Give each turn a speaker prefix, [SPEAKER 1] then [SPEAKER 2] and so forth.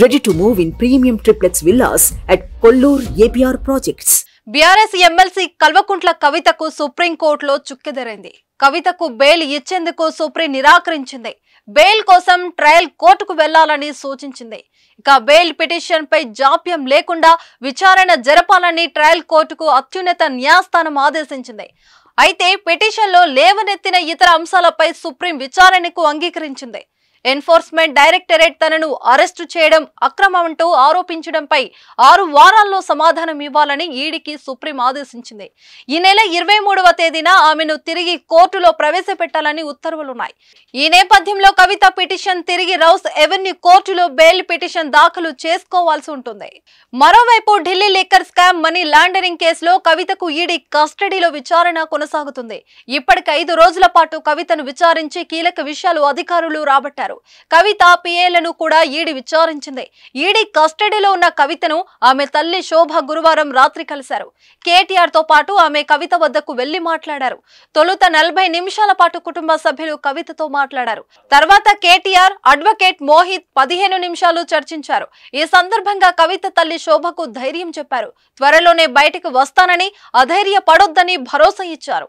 [SPEAKER 1] ready to move in premium triplets villas at Kollur APR projects
[SPEAKER 2] BRS MLC Kalvakuntla కవితకు సుప్రీంకోర్టులో చుక్కెదరైంది కవితకు bail ఇచ్చేందుకు supreme నిరాకరించింది బెయిల్ కోసం ట్రయల్ కోర్టుకు వెళ్లాలని సూచించింది ఇక బెయిల్ పిటిషన్ పై జాప్యం లేకుండా విచారణ జరపాలని ట్రయల్ కోర్టుకు అత్యున్నత న్యాయస్థానం ఆదేశించింది అయితే పిటిషన్లో లేవనెత్తిన ఇతర అంశాలపై సుప్రీం విచారణకు అంగీకరించింది ఎన్ఫోర్స్మెంట్ డైరెక్టరేట్ తనను అరెస్టు చేయడం అక్రమమంటూ ఆరోపించడంపై ఆరు వారాల్లో సమాధానం ఇవ్వాలని ఈడీకి సుప్రీం ఆదేశించింది ఈ నెల ఇరవై మూడవ తేదీన ఆమెను తిరిగి కోర్టులో ప్రవేశపెట్టాలని ఉత్తర్వులున్నాయి ఈ నేపథ్యంలో కవిత పిటిషన్ తిరిగి రౌస్ ఎవెన్యూ కోర్టులో బెయిల్ పిటిషన్ దాఖలు చేసుకోవాల్సి ఉంటుంది మరోవైపు Delhi liquor scam money laundering కేసులో కవితకు ఈడీ కస్టడీలో విచారణ కొనసాగుతుంది ఇప్పటికి ఐదు రోజుల పాటు కవితను విచారించి కీలక విషయాలు అధికారులు రాబట్టారు చేశారు కవిత పిఏలను కూడా ఈడీ విచారించింది ఈడీ కస్టడీలో ఉన్న కవితను ఆమె తల్లి శోభ గురువారం రాత్రి కలిశారు కేటీఆర్ తో పాటు ఆమె కవిత వద్దకు వెళ్లి మాట్లాడారు తొలుత నలభై నిమిషాల పాటు కుటుంబ సభ్యులు కవితతో మాట్లాడారు తర్వాత కేటీఆర్ అడ్వకేట్ మోహిత్ పదిహేను నిమిషాలు చర్చించారు ఈ సందర్భంగా కవిత తల్లి శోభకు ధైర్యం చెప్పారు త్వరలోనే బయటకు వస్తానని అధైర్య పడొద్దని భరోసా ఇచ్చారు